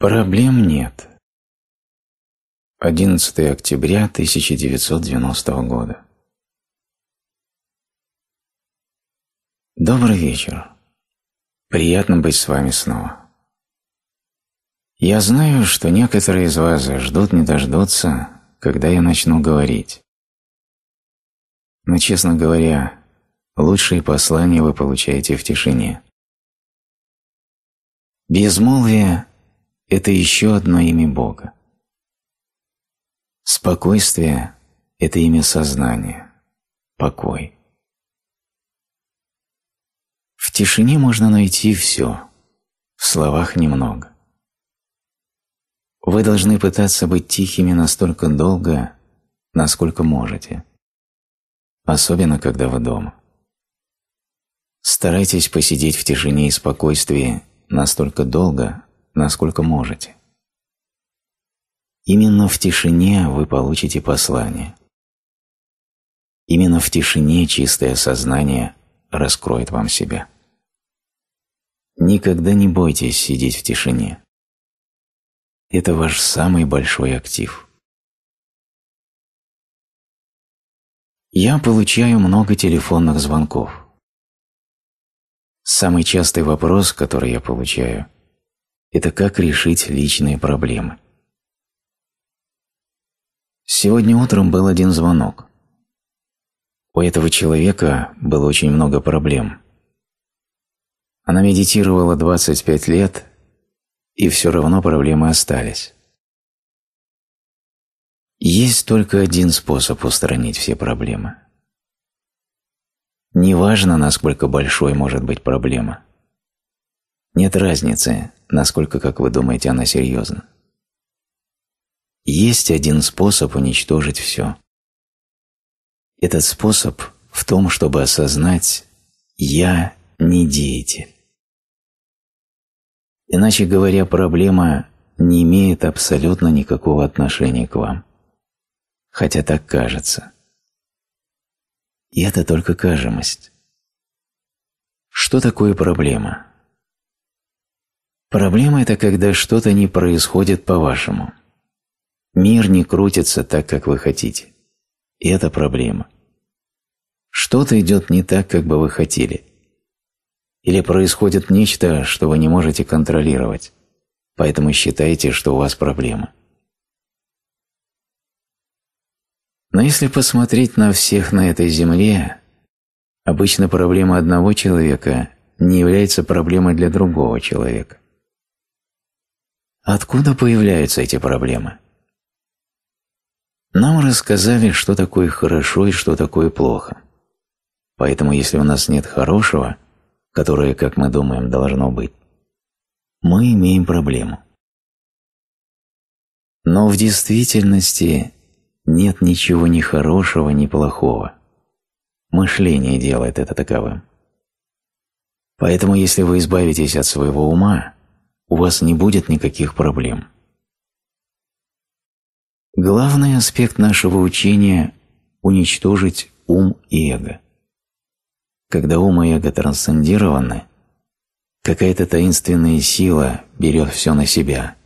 Проблем нет. 11 октября 1990 года. Добрый вечер. Приятно быть с вами снова. Я знаю, что некоторые из вас ждут не дождутся, когда я начну говорить. Но, честно говоря, лучшие послания вы получаете в тишине. Безмолвие – это еще одно имя Бога. Спокойствие – это имя сознания, покой. В тишине можно найти все, в словах немного. Вы должны пытаться быть тихими настолько долго, насколько можете, особенно когда вы дома. Старайтесь посидеть в тишине и спокойствии настолько долго, насколько можете. Именно в тишине вы получите послание. Именно в тишине чистое сознание раскроет вам себя. Никогда не бойтесь сидеть в тишине. Это ваш самый большой актив. Я получаю много телефонных звонков. Самый частый вопрос, который я получаю – это как решить личные проблемы. Сегодня утром был один звонок. У этого человека было очень много проблем. Она медитировала 25 лет, и все равно проблемы остались. Есть только один способ устранить все проблемы. Неважно, насколько большой может быть проблема. Нет разницы, насколько, как вы думаете, она серьезна. Есть один способ уничтожить все. Этот способ в том, чтобы осознать «я не деятель». Иначе говоря, проблема не имеет абсолютно никакого отношения к вам. Хотя так кажется. И это только кажемость. Что такое проблема? Проблема – это когда что-то не происходит по-вашему. Мир не крутится так, как вы хотите. И это проблема. Что-то идет не так, как бы вы хотели. Или происходит нечто, что вы не можете контролировать, поэтому считаете, что у вас проблема. Но если посмотреть на всех на этой земле, обычно проблема одного человека не является проблемой для другого человека. Откуда появляются эти проблемы? Нам рассказали, что такое хорошо и что такое плохо. Поэтому если у нас нет хорошего, которое, как мы думаем, должно быть, мы имеем проблему. Но в действительности нет ничего ни хорошего, ни плохого. Мышление делает это таковым. Поэтому если вы избавитесь от своего ума, у вас не будет никаких проблем. Главный аспект нашего учения – уничтожить ум и эго. Когда ум и эго трансцендированы, какая-то таинственная сила берет все на себя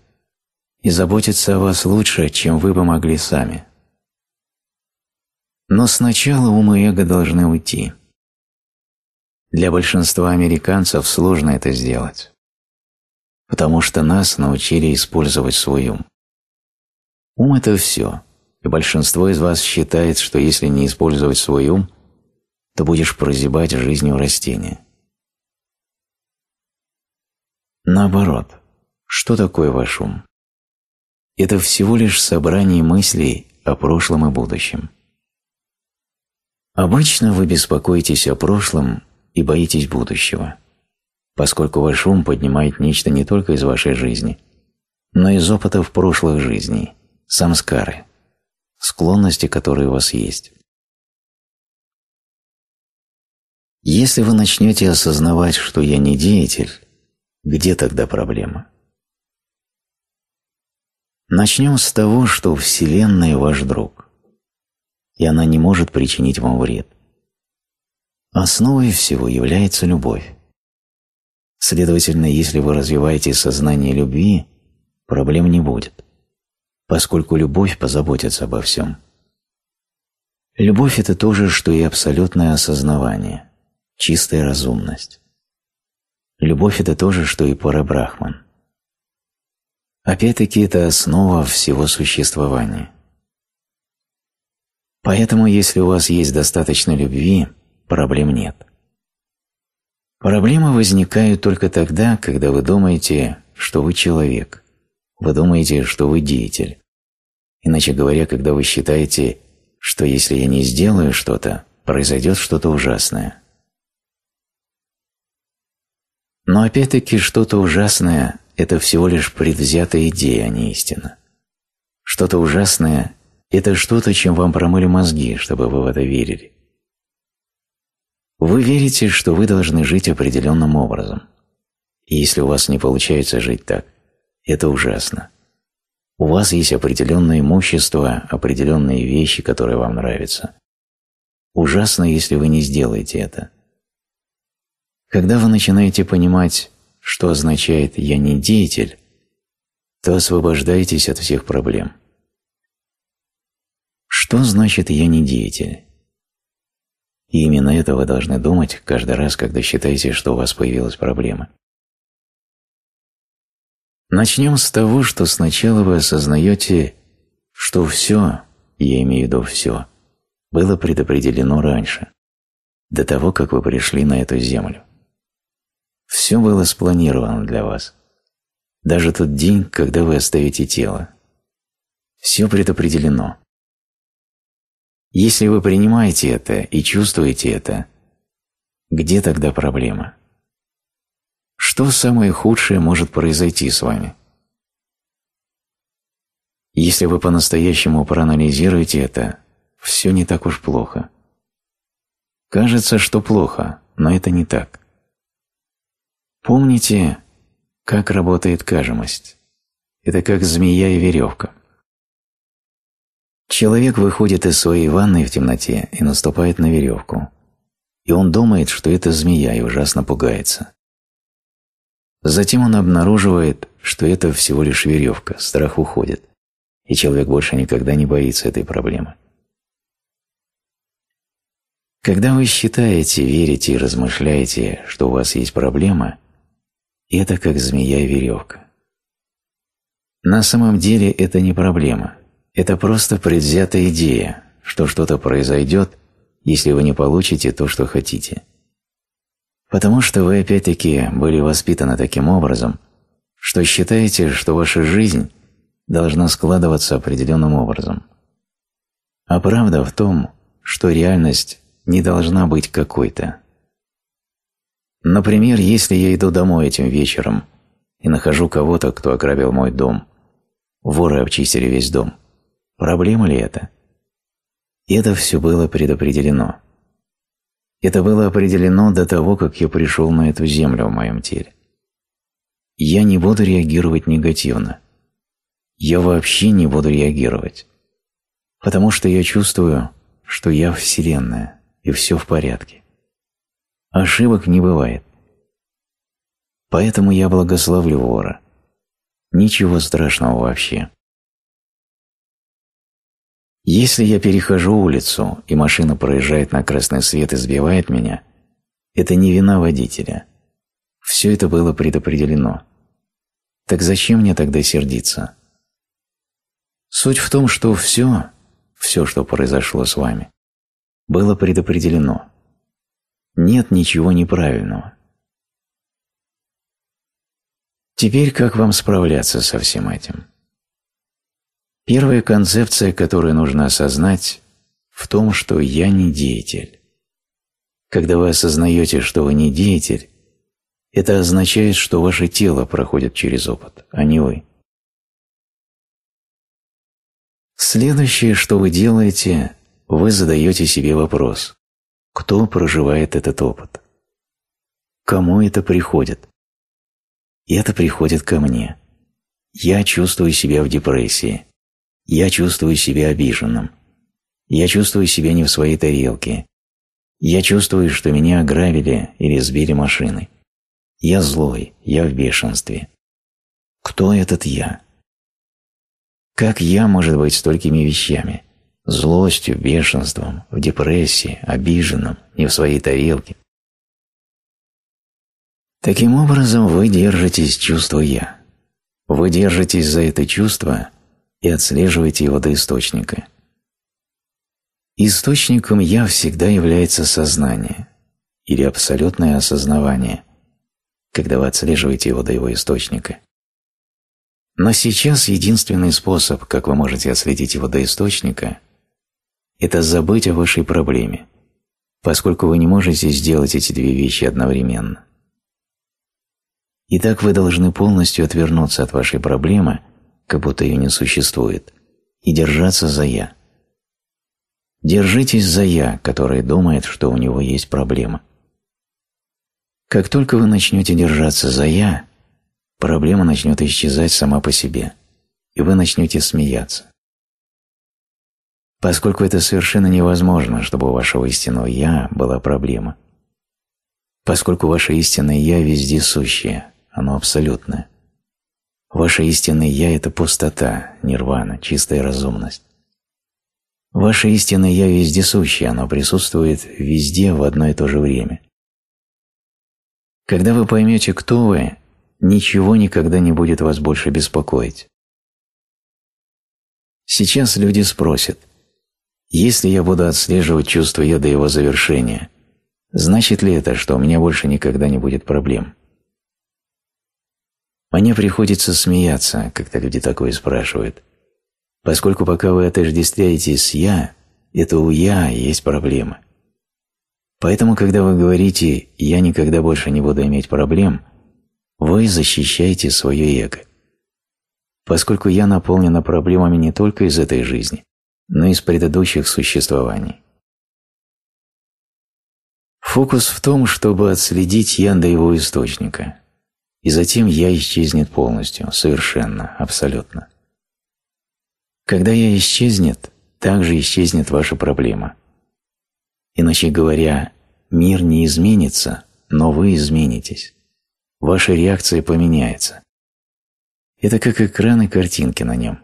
и заботится о вас лучше, чем вы бы могли сами. Но сначала ум и эго должны уйти. Для большинства американцев сложно это сделать потому что нас научили использовать свой ум. Ум – это все, и большинство из вас считает, что если не использовать свой ум, то будешь прозябать жизнью растения. Наоборот, что такое ваш ум? Это всего лишь собрание мыслей о прошлом и будущем. Обычно вы беспокоитесь о прошлом и боитесь будущего поскольку ваш ум поднимает нечто не только из вашей жизни, но и из опытов прошлых жизней, самскары, склонности, которые у вас есть. Если вы начнете осознавать, что я не деятель, где тогда проблема? Начнем с того, что Вселенная – ваш друг, и она не может причинить вам вред. Основой всего является любовь. Следовательно, если вы развиваете сознание любви, проблем не будет, поскольку любовь позаботится обо всем. Любовь – это то же, что и абсолютное осознавание, чистая разумность. Любовь – это то же, что и парабрахман. Опять-таки, это основа всего существования. Поэтому, если у вас есть достаточно любви, проблем нет – Проблемы возникают только тогда, когда вы думаете, что вы человек. Вы думаете, что вы деятель. Иначе говоря, когда вы считаете, что если я не сделаю что-то, произойдет что-то ужасное. Но опять-таки что-то ужасное – это всего лишь предвзятая идея, а не истина. Что-то ужасное – это что-то, чем вам промыли мозги, чтобы вы в это верили. Вы верите, что вы должны жить определенным образом. И если у вас не получается жить так, это ужасно. У вас есть определенное имущество, определенные вещи, которые вам нравятся. Ужасно, если вы не сделаете это. Когда вы начинаете понимать, что означает «я не деятель», то освобождаетесь от всех проблем. Что значит «я не деятель»? И именно это вы должны думать каждый раз, когда считаете, что у вас появилась проблема. Начнем с того, что сначала вы осознаете, что все, я имею в виду все, было предопределено раньше, до того, как вы пришли на эту землю. Все было спланировано для вас. Даже тот день, когда вы оставите тело. Все предопределено. Если вы принимаете это и чувствуете это, где тогда проблема? Что самое худшее может произойти с вами? Если вы по-настоящему проанализируете это, все не так уж плохо. Кажется, что плохо, но это не так. Помните, как работает кажемость? Это как змея и веревка. Человек выходит из своей ванны в темноте и наступает на веревку. И он думает, что это змея, и ужасно пугается. Затем он обнаруживает, что это всего лишь веревка, страх уходит, и человек больше никогда не боится этой проблемы. Когда вы считаете, верите и размышляете, что у вас есть проблема, это как змея и веревка. На самом деле это не проблема – это просто предвзятая идея, что что-то произойдет, если вы не получите то, что хотите. Потому что вы опять-таки были воспитаны таким образом, что считаете, что ваша жизнь должна складываться определенным образом. А правда в том, что реальность не должна быть какой-то. Например, если я иду домой этим вечером и нахожу кого-то, кто ограбил мой дом, воры обчистили весь дом – Проблема ли это? Это все было предопределено. Это было определено до того, как я пришел на эту землю в моем теле. Я не буду реагировать негативно. Я вообще не буду реагировать. Потому что я чувствую, что я Вселенная, и все в порядке. Ошибок не бывает. Поэтому я благословлю вора. Ничего страшного вообще. Если я перехожу улицу, и машина проезжает на красный свет и сбивает меня, это не вина водителя. Все это было предопределено. Так зачем мне тогда сердиться? Суть в том, что все, все, что произошло с вами, было предопределено. Нет ничего неправильного. Теперь как вам справляться со всем этим? Первая концепция, которую нужно осознать, в том, что «я не деятель». Когда вы осознаете, что вы не деятель, это означает, что ваше тело проходит через опыт, а не вы. Следующее, что вы делаете, вы задаете себе вопрос, кто проживает этот опыт? Кому это приходит? И Это приходит ко мне. Я чувствую себя в депрессии. Я чувствую себя обиженным. Я чувствую себя не в своей тарелке. Я чувствую, что меня ограбили или сбили машины. Я злой, я в бешенстве. Кто этот я? Как я может быть столькими вещами? Злостью, бешенством, в депрессии, обиженным, не в своей тарелке. Таким образом, вы держитесь чувства «я». Вы держитесь за это чувство – и отслеживайте его до источника. Источником «я» всегда является сознание или абсолютное осознавание, когда вы отслеживаете его до его источника. Но сейчас единственный способ, как вы можете отследить его до источника, это забыть о вашей проблеме, поскольку вы не можете сделать эти две вещи одновременно. Итак, вы должны полностью отвернуться от вашей проблемы – как будто ее не существует, и держаться за «я». Держитесь за «я», который думает, что у него есть проблема. Как только вы начнете держаться за «я», проблема начнет исчезать сама по себе, и вы начнете смеяться. Поскольку это совершенно невозможно, чтобы у вашего истинного «я» была проблема. Поскольку ваше истинное «я» вездесущее, оно абсолютное. Ваше истинное «я» — это пустота, нирвана, чистая разумность. Ваше истинное «я» вездесущее, оно присутствует везде в одно и то же время. Когда вы поймете, кто вы, ничего никогда не будет вас больше беспокоить. Сейчас люди спросят, если я буду отслеживать чувство «я» до его завершения, значит ли это, что у меня больше никогда не будет проблем? Мне приходится смеяться, когда люди такое спрашивают, поскольку пока вы отождествляетесь с «я», это у «я» есть проблемы. Поэтому, когда вы говорите «я никогда больше не буду иметь проблем», вы защищаете свое эго. Поскольку «я» наполнена проблемами не только из этой жизни, но и из предыдущих существований. Фокус в том, чтобы отследить «я» до его источника – и затем «я» исчезнет полностью, совершенно, абсолютно. Когда «я» исчезнет, также исчезнет ваша проблема. Иначе говоря, мир не изменится, но вы изменитесь. Ваша реакция поменяется. Это как экран и картинки на нем.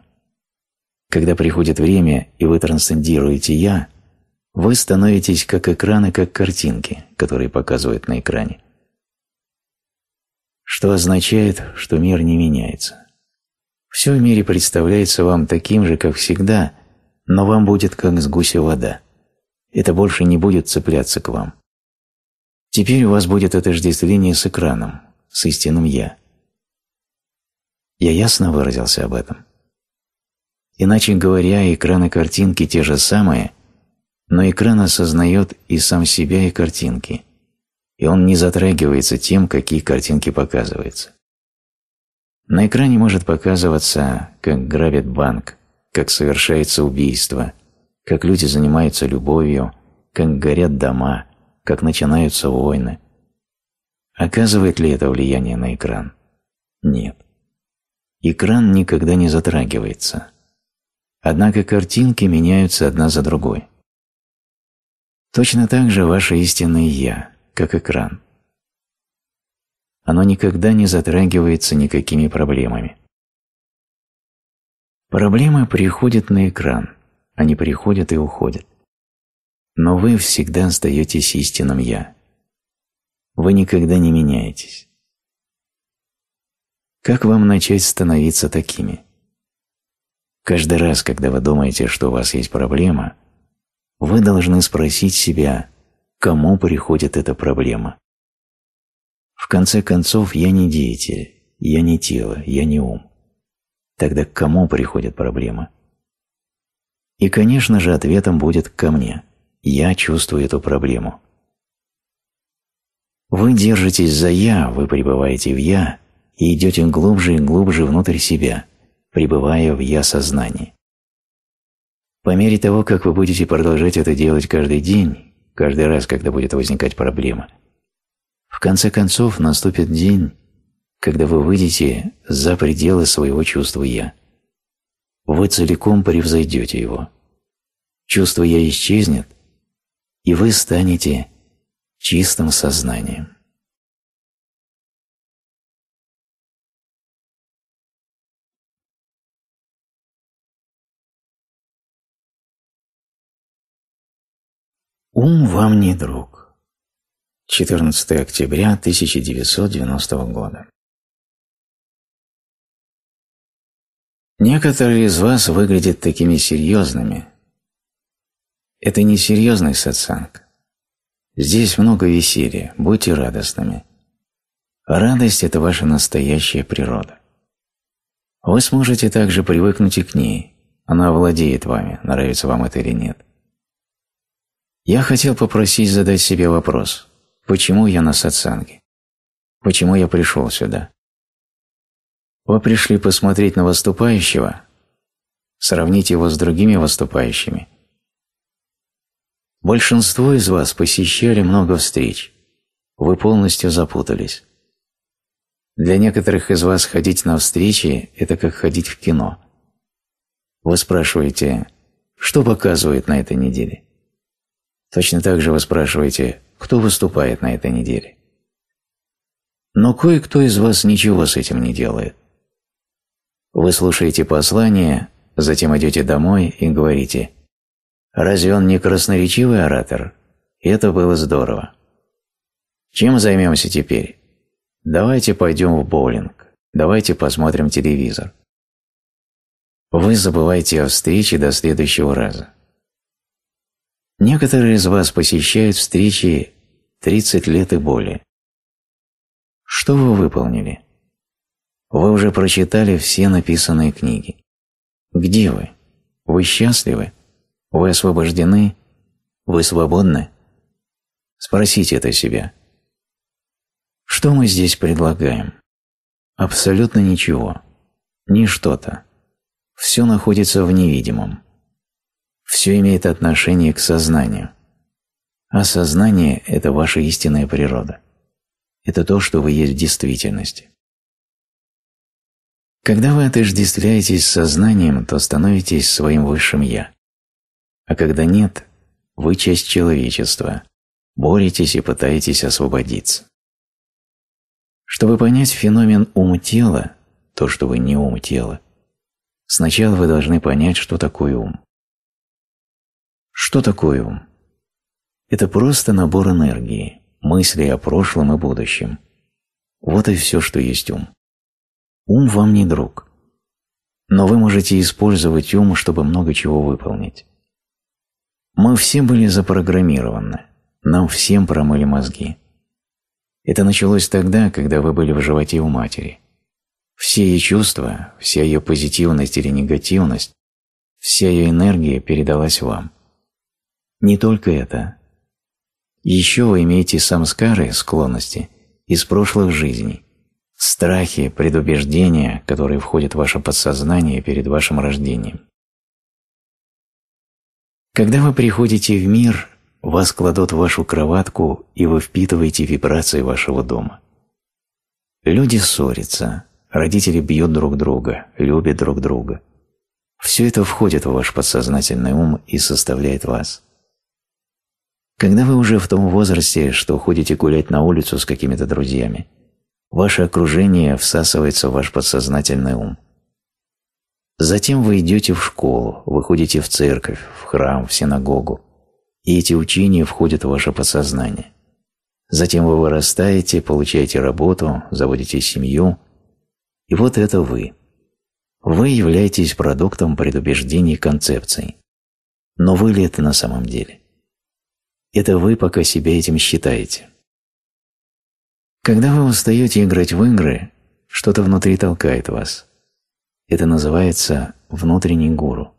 Когда приходит время, и вы трансцендируете «я», вы становитесь как экран и как картинки, которые показывают на экране что означает, что мир не меняется. Все в мире представляется вам таким же, как всегда, но вам будет как с гуся вода. Это больше не будет цепляться к вам. Теперь у вас будет отождествление с экраном, с истинным «я». Я ясно выразился об этом? Иначе говоря, экран и картинки те же самые, но экран осознает и сам себя, и картинки – и он не затрагивается тем, какие картинки показываются. На экране может показываться, как грабят банк, как совершается убийство, как люди занимаются любовью, как горят дома, как начинаются войны. Оказывает ли это влияние на экран? Нет. Экран никогда не затрагивается. Однако картинки меняются одна за другой. Точно так же ваше истинное «я», как экран. Оно никогда не затрагивается никакими проблемами. Проблемы приходят на экран, они приходят и уходят. Но вы всегда остаетесь истинным «я». Вы никогда не меняетесь. Как вам начать становиться такими? Каждый раз, когда вы думаете, что у вас есть проблема, вы должны спросить себя – кому приходит эта проблема. В конце концов, я не деятель, я не тело, я не ум. Тогда к кому приходит проблема? И, конечно же, ответом будет «ко мне». Я чувствую эту проблему. Вы держитесь за «я», вы пребываете в «я» и идете глубже и глубже внутрь себя, пребывая в «я-сознании». По мере того, как вы будете продолжать это делать каждый день, каждый раз, когда будет возникать проблема. В конце концов наступит день, когда вы выйдете за пределы своего чувства «я». Вы целиком превзойдете его. Чувство «я» исчезнет, и вы станете чистым сознанием. Ум вам не друг. 14 октября 1990 года. Некоторые из вас выглядят такими серьезными. Это не серьезный сатсанг. Здесь много веселья, будьте радостными. Радость – это ваша настоящая природа. Вы сможете также привыкнуть и к ней. Она владеет вами, нравится вам это или нет. Я хотел попросить задать себе вопрос, почему я на сатсанге? Почему я пришел сюда? Вы пришли посмотреть на выступающего, сравнить его с другими выступающими. Большинство из вас посещали много встреч. Вы полностью запутались. Для некоторых из вас ходить на встречи – это как ходить в кино. Вы спрашиваете, что показывает на этой неделе? Точно так же вы спрашиваете, кто выступает на этой неделе. Но кое-кто из вас ничего с этим не делает. Вы слушаете послание, затем идете домой и говорите «Разве он не красноречивый оратор?» это было здорово. Чем займемся теперь? Давайте пойдем в боулинг. Давайте посмотрим телевизор. Вы забывайте о встрече до следующего раза. Некоторые из вас посещают встречи 30 лет и более. Что вы выполнили? Вы уже прочитали все написанные книги. Где вы? Вы счастливы? Вы освобождены? Вы свободны? Спросите это себя. Что мы здесь предлагаем? Абсолютно ничего. Ни что-то. Все находится в невидимом все имеет отношение к сознанию. А сознание – это ваша истинная природа. Это то, что вы есть в действительности. Когда вы отождествляетесь с сознанием, то становитесь своим высшим «я». А когда нет, вы часть человечества, боретесь и пытаетесь освободиться. Чтобы понять феномен ум тела, то, что вы не ум тела, сначала вы должны понять, что такое ум. Что такое ум? Это просто набор энергии, мыслей о прошлом и будущем. Вот и все, что есть ум. Ум вам не друг. Но вы можете использовать ум, чтобы много чего выполнить. Мы все были запрограммированы. Нам всем промыли мозги. Это началось тогда, когда вы были в животе у матери. Все ее чувства, вся ее позитивность или негативность, вся ее энергия передалась вам – не только это. Еще вы имеете самскары, склонности, из прошлых жизней, страхи, предубеждения, которые входят в ваше подсознание перед вашим рождением. Когда вы приходите в мир, вас кладут в вашу кроватку, и вы впитываете вибрации вашего дома. Люди ссорятся, родители бьют друг друга, любят друг друга. Все это входит в ваш подсознательный ум и составляет вас – когда вы уже в том возрасте, что ходите гулять на улицу с какими-то друзьями, ваше окружение всасывается в ваш подсознательный ум. Затем вы идете в школу, выходите в церковь, в храм, в синагогу, и эти учения входят в ваше подсознание. Затем вы вырастаете, получаете работу, заводите семью, и вот это вы. Вы являетесь продуктом предубеждений и концепций. Но вы ли это на самом деле? Это вы пока себя этим считаете. Когда вы устаете играть в игры, что-то внутри толкает вас. Это называется внутренний гуру.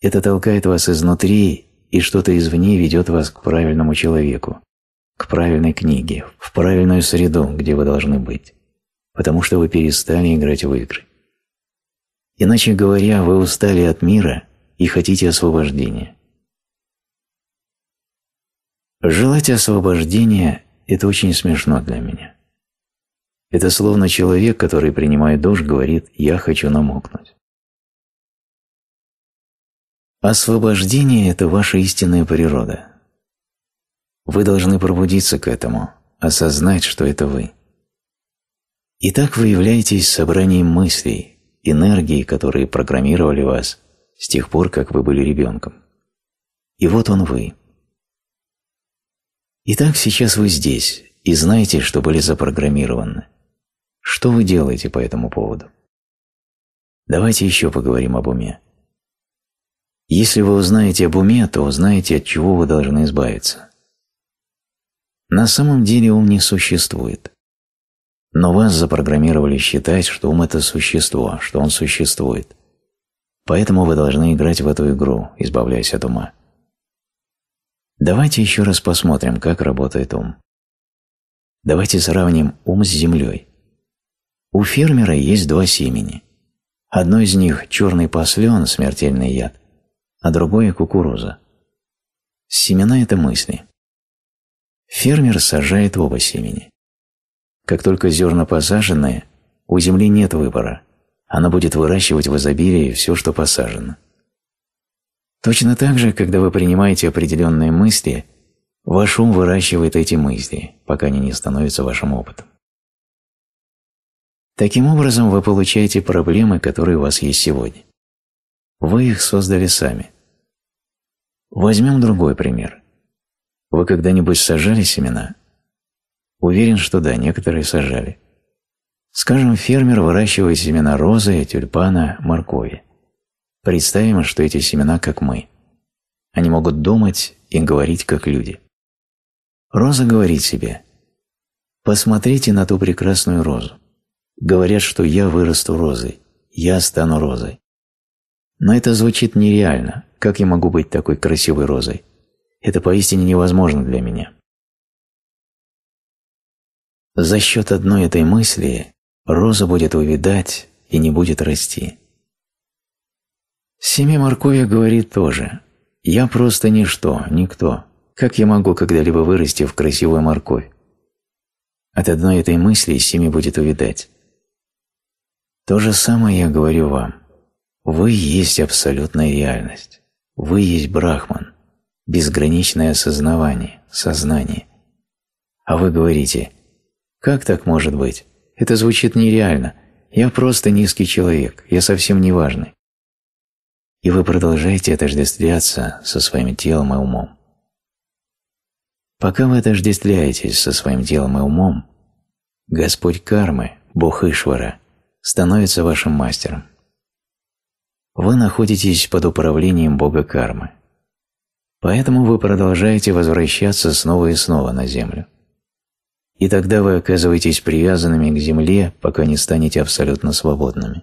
Это толкает вас изнутри, и что-то извне ведет вас к правильному человеку, к правильной книге, в правильную среду, где вы должны быть, потому что вы перестали играть в игры. Иначе говоря, вы устали от мира и хотите освобождения. Желать освобождения – это очень смешно для меня. Это словно человек, который, принимает душ, говорит «я хочу намокнуть». Освобождение – это ваша истинная природа. Вы должны пробудиться к этому, осознать, что это вы. И так вы являетесь собранием мыслей, энергии, которые программировали вас с тех пор, как вы были ребенком. И вот он вы – Итак, сейчас вы здесь и знаете, что были запрограммированы. Что вы делаете по этому поводу? Давайте еще поговорим об уме. Если вы узнаете об уме, то узнаете, от чего вы должны избавиться. На самом деле ум не существует. Но вас запрограммировали считать, что ум – это существо, что он существует. Поэтому вы должны играть в эту игру, избавляясь от ума. Давайте еще раз посмотрим, как работает ум. Давайте сравним ум с землей. У фермера есть два семени. Одно из них – черный послен, смертельный яд, а другое – кукуруза. Семена – это мысли. Фермер сажает оба семени. Как только зерна посаженные, у земли нет выбора. Она будет выращивать в изобилии все, что посажено. Точно так же, когда вы принимаете определенные мысли, ваш ум выращивает эти мысли, пока они не становятся вашим опытом. Таким образом, вы получаете проблемы, которые у вас есть сегодня. Вы их создали сами. Возьмем другой пример. Вы когда-нибудь сажали семена? Уверен, что да, некоторые сажали. Скажем, фермер выращивает семена розы, тюльпана, моркови. Представим, что эти семена как мы. Они могут думать и говорить как люди. Роза говорит себе «Посмотрите на ту прекрасную розу. Говорят, что я вырасту розой, я стану розой. Но это звучит нереально. Как я могу быть такой красивой розой? Это поистине невозможно для меня. За счет одной этой мысли роза будет увядать и не будет расти. Семя моркови говорит тоже. Я просто ничто, никто. Как я могу когда-либо вырасти в красивую морковь? От одной этой мысли семя будет увидать. То же самое я говорю вам. Вы есть абсолютная реальность. Вы есть брахман, безграничное осознавание, сознание. А вы говорите, как так может быть? Это звучит нереально. Я просто низкий человек, я совсем неважный и вы продолжаете отождествляться со своим телом и умом. Пока вы отождествляетесь со своим телом и умом, Господь кармы, Бог Ишвара, становится вашим мастером. Вы находитесь под управлением Бога кармы. Поэтому вы продолжаете возвращаться снова и снова на землю. И тогда вы оказываетесь привязанными к земле, пока не станете абсолютно свободными.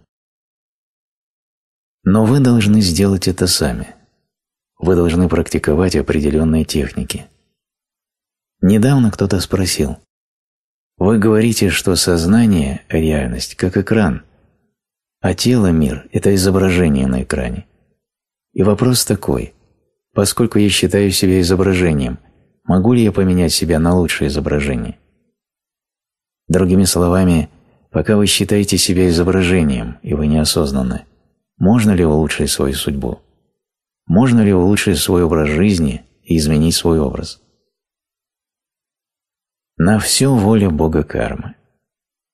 Но вы должны сделать это сами. Вы должны практиковать определенные техники. Недавно кто-то спросил, «Вы говорите, что сознание, реальность, как экран, а тело, мир – это изображение на экране». И вопрос такой, поскольку я считаю себя изображением, могу ли я поменять себя на лучшее изображение? Другими словами, пока вы считаете себя изображением, и вы неосознанны, можно ли улучшить свою судьбу? Можно ли улучшить свой образ жизни и изменить свой образ? На все воля Бога кармы.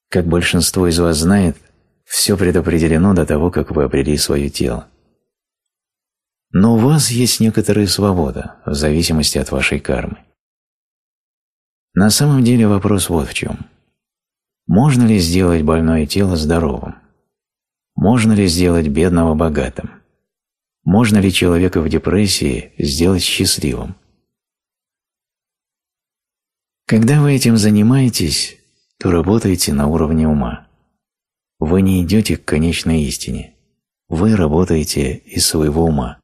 Как большинство из вас знает, все предопределено до того, как вы обрели свое тело. Но у вас есть некоторая свобода в зависимости от вашей кармы. На самом деле вопрос вот в чем. Можно ли сделать больное тело здоровым? Можно ли сделать бедного богатым? Можно ли человека в депрессии сделать счастливым? Когда вы этим занимаетесь, то работаете на уровне ума. Вы не идете к конечной истине. Вы работаете из своего ума.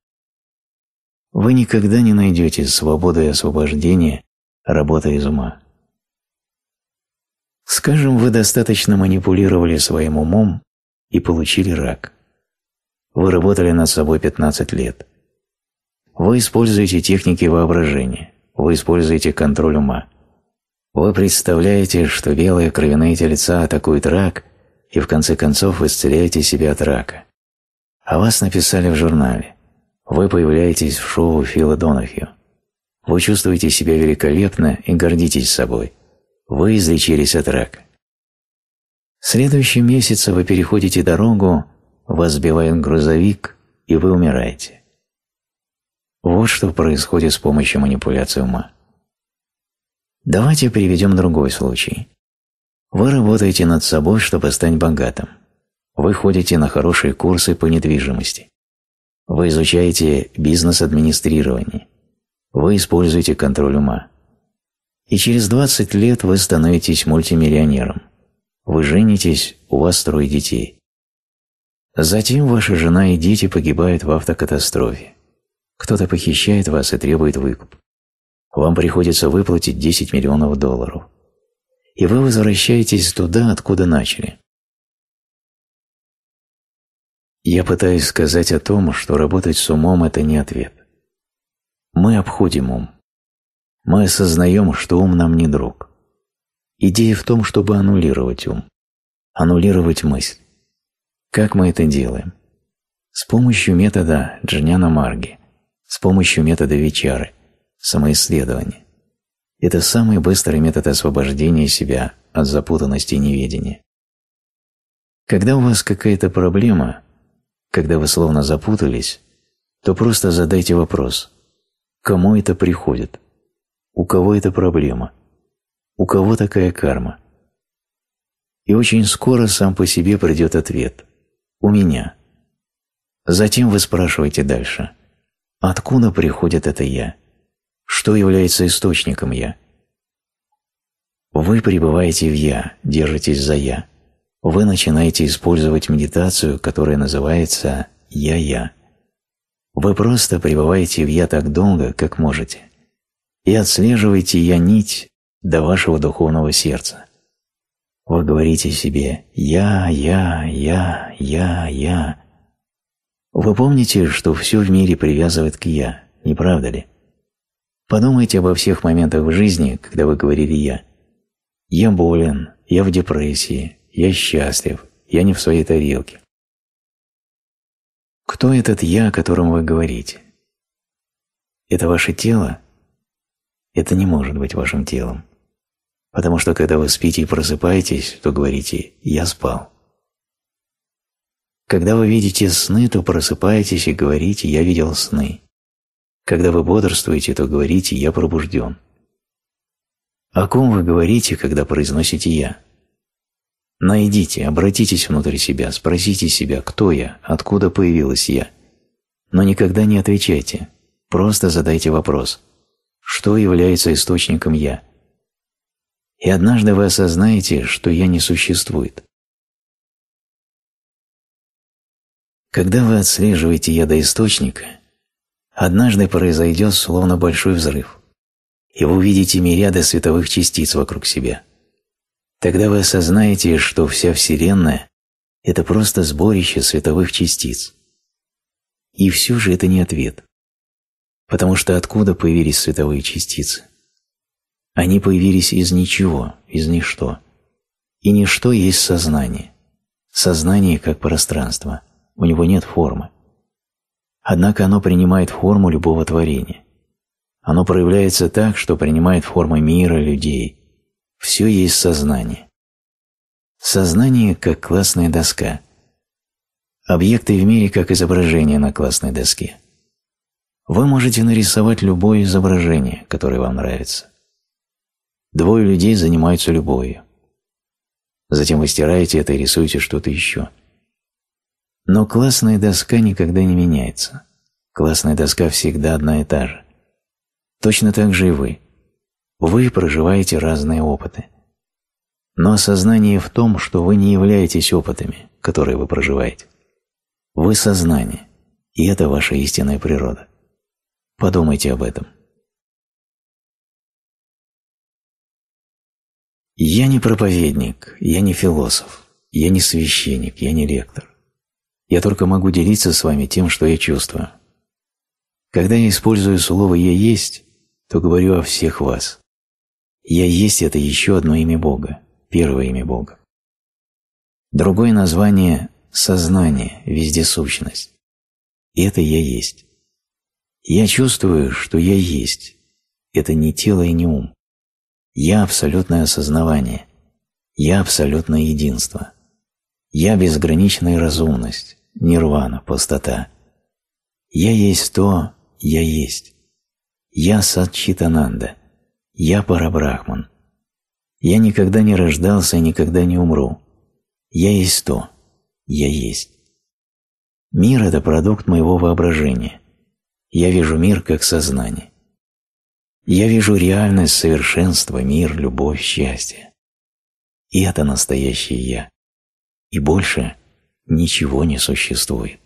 Вы никогда не найдете свободы и освобождения, работая из ума. Скажем, вы достаточно манипулировали своим умом, и получили рак. Вы работали над собой 15 лет. Вы используете техники воображения, вы используете контроль ума. Вы представляете, что белые кровяные тельца атакуют рак, и в конце концов вы исцеляете себя от рака. А вас написали в журнале. Вы появляетесь в шоу Фила Донахью. Вы чувствуете себя великолепно и гордитесь собой. Вы излечились от рака. В следующем месяце вы переходите дорогу, вас сбивает грузовик, и вы умираете. Вот что происходит с помощью манипуляции ума. Давайте приведем другой случай. Вы работаете над собой, чтобы стать богатым. Вы ходите на хорошие курсы по недвижимости. Вы изучаете бизнес-администрирование. Вы используете контроль ума. И через 20 лет вы становитесь мультимиллионером – вы женитесь, у вас трое детей. Затем ваша жена и дети погибают в автокатастрофе. Кто-то похищает вас и требует выкуп. Вам приходится выплатить 10 миллионов долларов. И вы возвращаетесь туда, откуда начали. Я пытаюсь сказать о том, что работать с умом – это не ответ. Мы обходим ум. Мы осознаем, что ум нам не друг. Идея в том, чтобы аннулировать ум, аннулировать мысль. Как мы это делаем? С помощью метода Джняна Марги, с помощью метода Вичары, самоисследования. Это самый быстрый метод освобождения себя от запутанности и неведения. Когда у вас какая-то проблема, когда вы словно запутались, то просто задайте вопрос, кому это приходит, у кого эта проблема – у кого такая карма. И очень скоро сам по себе придет ответ «у меня». Затем вы спрашиваете дальше «откуда приходит это я? Что является источником я?» Вы пребываете в «я», держитесь за «я». Вы начинаете использовать медитацию, которая называется «я-я». Вы просто пребываете в «я» так долго, как можете, и отслеживаете «я-нить», до вашего духовного сердца. Вы говорите себе «я, я, я, я, я». Вы помните, что все в мире привязывает к «я», не правда ли? Подумайте обо всех моментах в жизни, когда вы говорили «я». «Я болен», «я в депрессии», «я счастлив», «я не в своей тарелке». Кто этот «я», о котором вы говорите? Это ваше тело? Это не может быть вашим телом потому что когда вы спите и просыпаетесь, то говорите «я спал». Когда вы видите сны, то просыпаетесь и говорите «я видел сны». Когда вы бодрствуете, то говорите «я пробужден». О ком вы говорите, когда произносите «я»? Найдите, обратитесь внутрь себя, спросите себя, кто я, откуда появилась я. Но никогда не отвечайте, просто задайте вопрос. Что является источником «я»? и однажды вы осознаете, что «я» не существует. Когда вы отслеживаете «я» до источника, однажды произойдет словно большой взрыв, и вы увидите мириады световых частиц вокруг себя. Тогда вы осознаете, что вся Вселенная – это просто сборище световых частиц. И все же это не ответ, потому что откуда появились световые частицы – они появились из ничего, из ничто. И ничто есть сознание. Сознание как пространство. У него нет формы. Однако оно принимает форму любого творения. Оно проявляется так, что принимает формы мира, людей. Все есть сознание. Сознание как классная доска. Объекты в мире как изображение на классной доске. Вы можете нарисовать любое изображение, которое вам нравится. Двое людей занимаются любовью. Затем вы стираете это и рисуете что-то еще. Но классная доска никогда не меняется. Классная доска всегда одна и та же. Точно так же и вы. Вы проживаете разные опыты. Но осознание в том, что вы не являетесь опытами, которые вы проживаете. Вы сознание, и это ваша истинная природа. Подумайте об этом. Я не проповедник, я не философ, я не священник, я не ректор. Я только могу делиться с вами тем, что я чувствую. Когда я использую слово «я есть», то говорю о всех вас. «Я есть» — это еще одно имя Бога, первое имя Бога. Другое название – сознание, вездесущность. И это «я есть». Я чувствую, что я есть. Это не тело и не ум. Я – абсолютное осознавание. Я – абсолютное единство. Я – безграничная разумность, нирвана, пустота. Я есть то, я есть. Я – Садчитананда. Я – Парабрахман. Я никогда не рождался и никогда не умру. Я есть то, я есть. Мир – это продукт моего воображения. Я вижу мир как сознание. Я вижу реальность, совершенства, мир, любовь, счастье. И это настоящее «я». И больше ничего не существует.